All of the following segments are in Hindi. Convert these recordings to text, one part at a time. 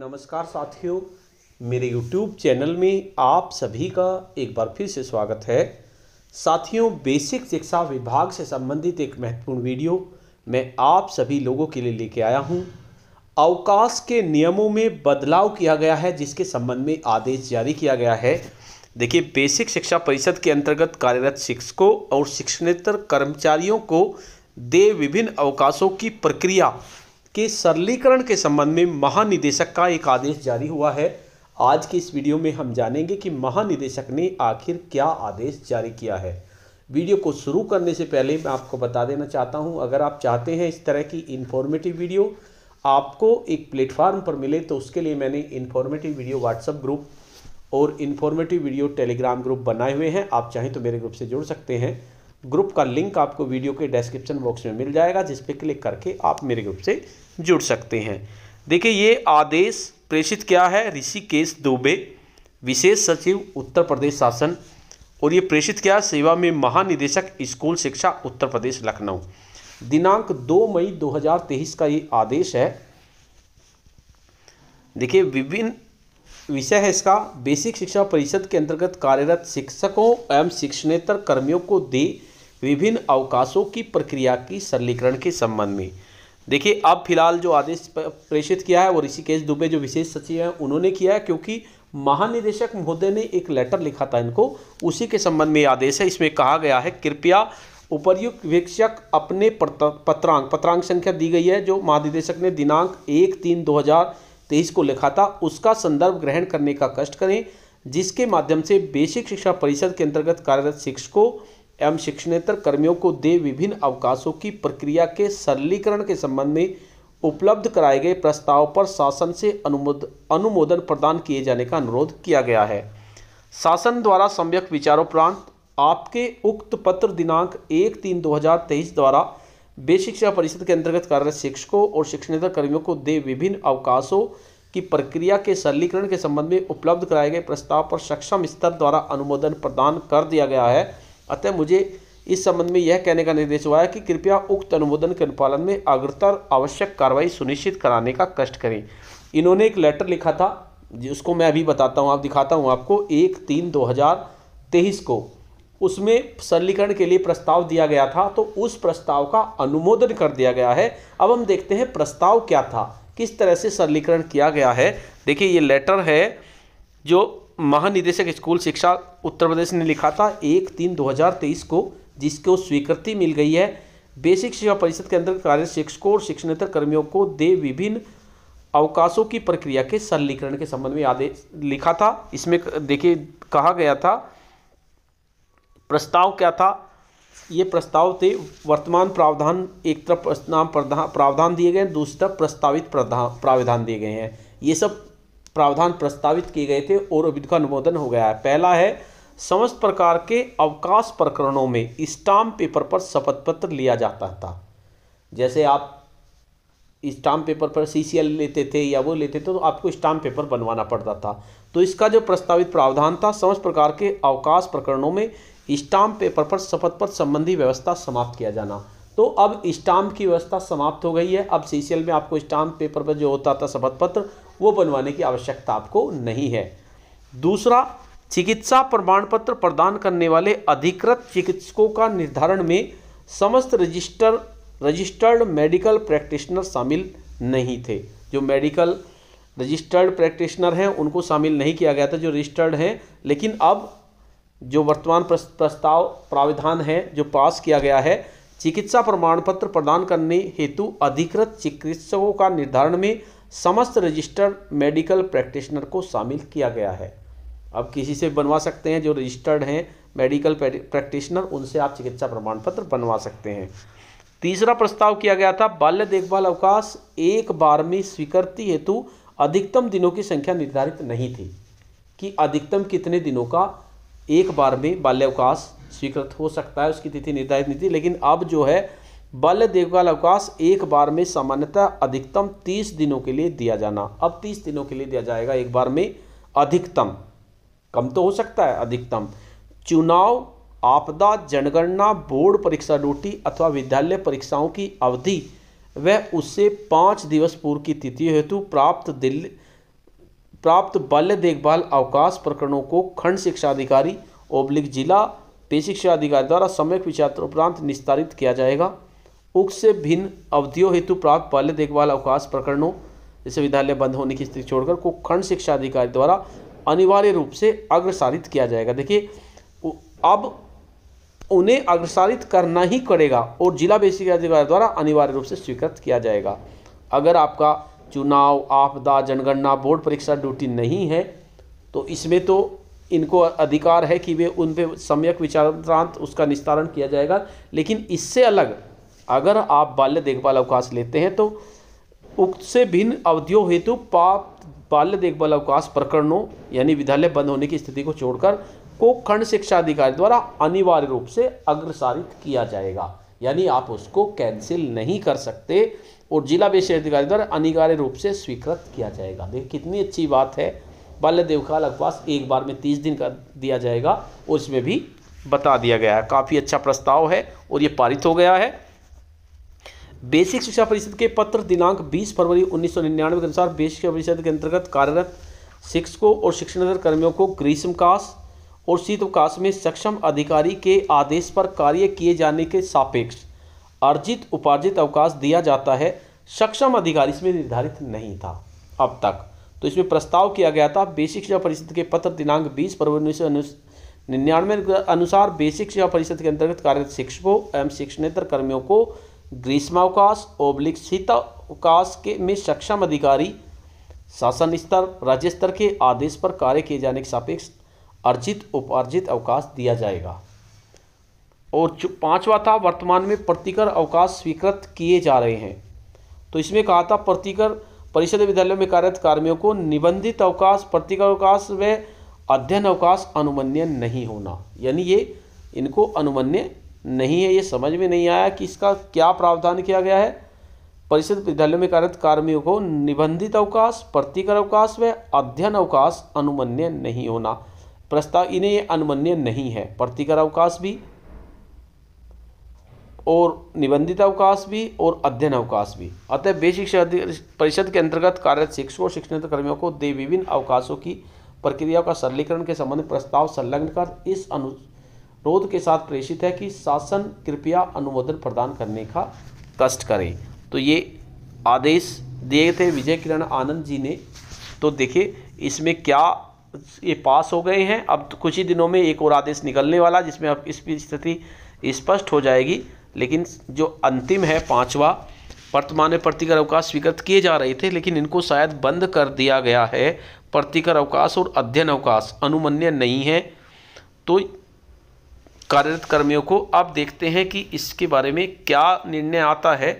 नमस्कार साथियों मेरे YouTube चैनल में आप सभी का एक बार फिर से स्वागत है साथियों बेसिक शिक्षा विभाग से संबंधित एक महत्वपूर्ण वीडियो मैं आप सभी लोगों के लिए लेके आया हूँ अवकाश के नियमों में बदलाव किया गया है जिसके संबंध में आदेश जारी किया गया है देखिए बेसिक शिक्षा परिषद के अंतर्गत कार्यरत शिक्षकों और शिक्षणेतर कर्मचारियों को दे विभिन्न अवकाशों की प्रक्रिया के सरलीकरण के संबंध में महानिदेशक का एक आदेश जारी हुआ है आज के इस वीडियो में हम जानेंगे कि महानिदेशक ने आखिर क्या आदेश जारी किया है वीडियो को शुरू करने से पहले मैं आपको बता देना चाहता हूं अगर आप चाहते हैं इस तरह की इन्फॉर्मेटिव वीडियो आपको एक प्लेटफार्म पर मिले तो उसके लिए मैंने इन्फॉर्मेटिव वीडियो व्हाट्सअप ग्रुप और इन्फॉर्मेटिव वीडियो टेलीग्राम ग्रुप बनाए हुए हैं आप चाहें तो मेरे ग्रुप से जुड़ सकते हैं ग्रुप का लिंक आपको वीडियो के डिस्क्रिप्शन बॉक्स में मिल जाएगा जिस पर क्लिक करके आप मेरे ग्रुप से जुड़ सकते हैं देखिए ये आदेश प्रेषित क्या है ऋषिकेश दुबे विशेष सचिव उत्तर प्रदेश शासन और ये प्रेषित क्या है सेवा में महानिदेशक स्कूल शिक्षा उत्तर प्रदेश लखनऊ दिनांक 2 मई 2023 का ये आदेश है देखिए विभिन्न विषय है इसका बेसिक शिक्षा परिषद के अंतर्गत कार्यरत शिक्षकों एवं शिक्षणेतर कर्मियों को दे विभिन्न अवकाशों की प्रक्रिया की सरलीकरण के संबंध में देखिए अब फिलहाल जो आदेश प्रेषित किया है वो ऋषिकेश दुबे जो विशेष सचिव हैं उन्होंने किया है क्योंकि महानिदेशक महोदय ने एक लेटर लिखा था इनको उसी के संबंध में आदेश है इसमें कहा गया है कृपया उपर्युक्त वीक्षक अपने पत्रांक पत्रांक संख्या दी गई है जो महानिदेशक ने दिनांक एक तीन दो हज़ार तेईस को लिखा था उसका संदर्भ ग्रहण करने का कष्ट करें जिसके माध्यम से बेसिक शिक्षा परिषद के अंतर्गत कार्यरत शिक्षकों एवं शिक्षणेतर कर्मियों को दे विभिन्न अवकाशों की प्रक्रिया के सरलीकरण के संबंध में उपलब्ध कराए गए प्रस्ताव पर शासन से अनुमोद अनुमोदन प्रदान किए जाने का अनुरोध किया गया है शासन द्वारा सम्यक विचारोपरांत आपके उक्त पत्र दिनांक एक तीन दो हजार तेईस द्वारा बेशिक्षा परिषद के अंतर्गत कार्यरत शिक्षकों और शिक्षणेतर कर्मियों को दे विभिन्न अवकाशों की प्रक्रिया के सरलीकरण के संबंध में उपलब्ध कराए गए प्रस्ताव पर सक्षम स्तर द्वारा अनुमोदन प्रदान कर दिया गया है अतः मुझे इस संबंध में यह कहने का निर्देश हुआ है कि कृपया उक्त अनुमोदन के अनुपालन में अग्रता और आवश्यक कार्रवाई सुनिश्चित कराने का कष्ट करें इन्होंने एक लेटर लिखा था जिसको मैं अभी बताता हूँ आप दिखाता हूँ आपको एक तीन दो हज़ार तेईस को उसमें सरलीकरण के लिए प्रस्ताव दिया गया था तो उस प्रस्ताव का अनुमोदन कर दिया गया है अब हम देखते हैं प्रस्ताव क्या था किस तरह से सरलीकरण किया गया है देखिए ये लेटर है जो महानिदेशक स्कूल शिक्षा उत्तर प्रदेश ने लिखा था एक तीन 2023 को जिसको स्वीकृति मिल गई है बेसिक शिक्षा परिषद के अंतर्गत कार्य शिक्षकों और शिक्षणतर कर्मियों को दे विभिन्न अवकाशों की प्रक्रिया के सरलीकरण के संबंध में आदेश लिखा था इसमें देखिए कहा गया था प्रस्ताव क्या था ये प्रस्ताव थे वर्तमान प्रावधान एक तरफ प्रावधान दिए गए दूसरी तरफ प्रस्तावित प्रावधान दिए गए हैं ये सब प्रावधान प्रस्तावित किए गए थे और का अनुमोदन हो गया है पहला है समस्त प्रकार के अवकाश प्रकरणों में स्टाम्प पेपर पर शपथ पत्र लिया जाता था जैसे आप स्टाम्प पेपर पर सी लेते थे या वो लेते थे तो आपको स्टाम्प पेपर बनवाना पड़ता था तो इसका जो प्रस्तावित प्रावधान था समस्त प्रकार के अवकाश प्रकरणों में स्टाम्प पेपर पर शपथ पत्र संबंधी व्यवस्था समाप्त किया जाना तो अब स्टाम्प की व्यवस्था समाप्त हो गई है अब सी में आपको स्टाम्प पेपर पर जो होता था शपथ पत्र वो बनवाने की आवश्यकता आपको नहीं है दूसरा चिकित्सा प्रमाण पत्र प्रदान करने वाले अधिकृत चिकित्सकों का निर्धारण में समस्त रजिस्टर रजिस्टर्ड मेडिकल प्रैक्टिशनर शामिल नहीं थे जो मेडिकल रजिस्टर्ड प्रैक्टिशनर हैं उनको शामिल नहीं किया गया था जो रजिस्टर्ड हैं लेकिन अब जो वर्तमान प्रस्ताव प्राविधान है जो पास किया गया है चिकित्सा प्रमाण पत्र प्रदान करने हेतु अधिकृत चिकित्सकों का निर्धारण में समस्त रजिस्टर्ड मेडिकल प्रैक्टिशनर को शामिल किया गया है अब किसी से बनवा सकते हैं जो रजिस्टर्ड हैं मेडिकल प्रैक्टिशनर उनसे आप चिकित्सा प्रमाण पत्र बनवा सकते हैं तीसरा प्रस्ताव किया गया था बाल्य देखभाल अवकाश एक बार में स्वीकृति हेतु अधिकतम दिनों की संख्या निर्धारित नहीं थी कि अधिकतम कितने दिनों का एक बार में बाल्यावकाश स्वीकृत हो सकता है उसकी तिथि निर्धारित नहीं थी लेकिन अब जो है बाल्य देखभाल अवकाश एक बार में सामान्यतः अधिकतम तीस दिनों के लिए दिया जाना अब तीस दिनों के लिए दिया जाएगा एक बार में अधिकतम कम तो हो सकता है अधिकतम चुनाव आपदा जनगणना बोर्ड परीक्षा ड्यूटी अथवा विद्यालय परीक्षाओं की अवधि वह उससे पाँच दिवस पूर्व की तिथि हेतु प्राप्त दिल्ली प्राप्त बाल्य देखभाल अवकाश प्रकरणों को खंड शिक्षा अधिकारी ओब्लिक जिला पे शिक्षा अधिकारी द्वारा समय विचार उपरांत निस्तारित किया जाएगा उक्त से भिन्न अवधियों हेतु प्राप्त पहले देखभाल अवकाश प्रकरणों जैसे विद्यालय बंद होने की स्थिति छोड़कर को खंड शिक्षा अधिकारी द्वारा अनिवार्य रूप से अग्रसारित किया जाएगा देखिए अब उन्हें अग्रसारित करना ही पड़ेगा और जिला बेसिक अधिकारी द्वारा अनिवार्य रूप से स्वीकृत किया जाएगा अगर आपका चुनाव आपदा जनगणना बोर्ड परीक्षा ड्यूटी नहीं है तो इसमें तो इनको अधिकार है कि वे उन पर सम्यक विचारांत उसका निस्तारण किया जाएगा लेकिन इससे अलग अगर आप बाल्य देखभाल अवकाश लेते हैं तो उक्त से भिन्न अवधियों हेतु पाप बाल्य देखभाल अवकाश प्रकरणों यानी विद्यालय बंद होने की स्थिति को छोड़कर को खंड शिक्षा अधिकारी द्वारा अनिवार्य रूप से अग्रसारित किया जाएगा यानी आप उसको कैंसिल नहीं कर सकते और जिला विशेष अधिकारी द्वारा अनिवार्य रूप से स्वीकृत किया जाएगा देखिए कितनी अच्छी बात है बाल्य देखभाल अवकाश एक बार में तीस दिन का दिया जाएगा उसमें भी बता दिया गया है काफ़ी अच्छा प्रस्ताव है और ये पारित हो गया है बेसिक शिक्षा परिषद के पत्र दिनांक 20 फरवरी 1999 के अनुसार बेसिक शिक्षा परिषद के अंतर्गत कार्यरत शिक्षकों और शिक्षण कर्मियों को ग्रीष्मकाश और शीतवकाश में सक्षम अधिकारी के आदेश पर कार्य किए जाने के सापेक्ष अर्जित उपार्जित अवकाश दिया जाता है सक्षम अधिकारी इसमें निर्धारित नहीं था अब तक तो इसमें प्रस्ताव किया गया था बेसिक शिक्षा परिषद के पत्र दिनांक 20 फरवरी उन्नीस निन्यानवे अनुसार बेसिक शिक्षा परिषद के अंतर्गत कार्यरत शिक्षकों एवं शिक्षणेतर कर्मियों को ग्रीष्मावकाश ओब्लिक शीतावकाश के में सक्षम अधिकारी शासन स्तर राज्य स्तर के आदेश पर कार्य किए जाने के सापेक्ष अर्जित उपार्जित अवकाश दिया जाएगा और पांचवा था वर्तमान में प्रतिकर अवकाश स्वीकृत किए जा रहे हैं तो इसमें कहा था प्रतिकर परिषद विद्यालयों में कार्यरत कार्मियों को निबंधित अवकाश प्रतिकर अवकाश व अध्ययन अवकाश अनुमन्य नहीं होना यानी ये इनको अनुमन्य नहीं है ये समझ में नहीं आया कि इसका क्या प्रावधान किया गया है परिषद विद्यालय में कार्यरत कार्मियों को निबंधित अवकाश प्रतिकर अवकाश व अध्ययन अवकाश अनुमन्य नहीं होना प्रस्ताव इन्हें ये अनुमन्य नहीं है प्रतिकर अवकाश भी और निबंधित अवकाश भी और अध्ययन अवकाश भी अतः बेशिक्षा परिषद के अंतर्गत कार्यरत शिक्षकों और शिक्षण कर्मियों को दे विभिन्न अवकाशों की प्रक्रिया का सरलीकरण के संबंध प्रस्ताव संलग्न कर इस अनु क्रोध के साथ प्रेषित है कि शासन कृपया अनुमोदन प्रदान करने का कष्ट करें तो ये आदेश दिए थे विजय किरण आनंद जी ने तो देखिए इसमें क्या ये पास हो गए हैं अब तो कुछ ही दिनों में एक और आदेश निकलने वाला जिसमें अब इसकी स्थिति स्पष्ट हो जाएगी लेकिन जो अंतिम है पांचवा वर्तमान में प्रतिकर अवकाश स्वीकृत किए जा रहे थे लेकिन इनको शायद बंद कर दिया गया है प्रतिकर अवकाश और अध्ययन अवकाश अनुमन्य नहीं है तो कार्यरत कर्मियों को आप देखते हैं कि इसके बारे में क्या निर्णय आता है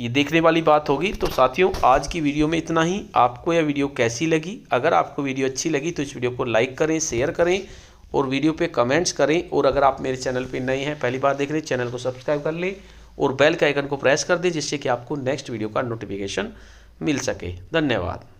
ये देखने वाली बात होगी तो साथियों आज की वीडियो में इतना ही आपको यह वीडियो कैसी लगी अगर आपको वीडियो अच्छी लगी तो इस वीडियो को लाइक करें शेयर करें और वीडियो पे कमेंट्स करें और अगर आप मेरे चैनल पे नए हैं पहली बार देख रहे हैं चैनल को सब्सक्राइब कर लें और बेल के आइकन को प्रेस कर दें जिससे कि आपको नेक्स्ट वीडियो का नोटिफिकेशन मिल सके धन्यवाद